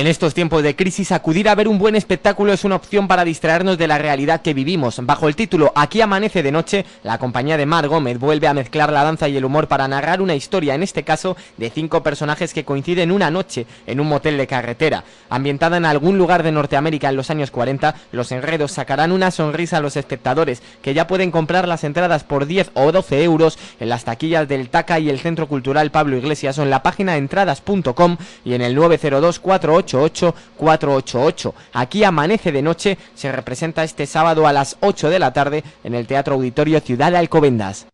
En estos tiempos de crisis, acudir a ver un buen espectáculo es una opción para distraernos de la realidad que vivimos. Bajo el título Aquí amanece de noche, la compañía de Mar Gómez vuelve a mezclar la danza y el humor para narrar una historia, en este caso de cinco personajes que coinciden una noche en un motel de carretera. Ambientada en algún lugar de Norteamérica en los años 40, los enredos sacarán una sonrisa a los espectadores, que ya pueden comprar las entradas por 10 o 12 euros en las taquillas del TACA y el Centro Cultural Pablo Iglesias o en la página entradas.com y en el 90248 88488. 488 Aquí amanece de noche, se representa este sábado a las 8 de la tarde en el Teatro Auditorio Ciudad de Alcobendas.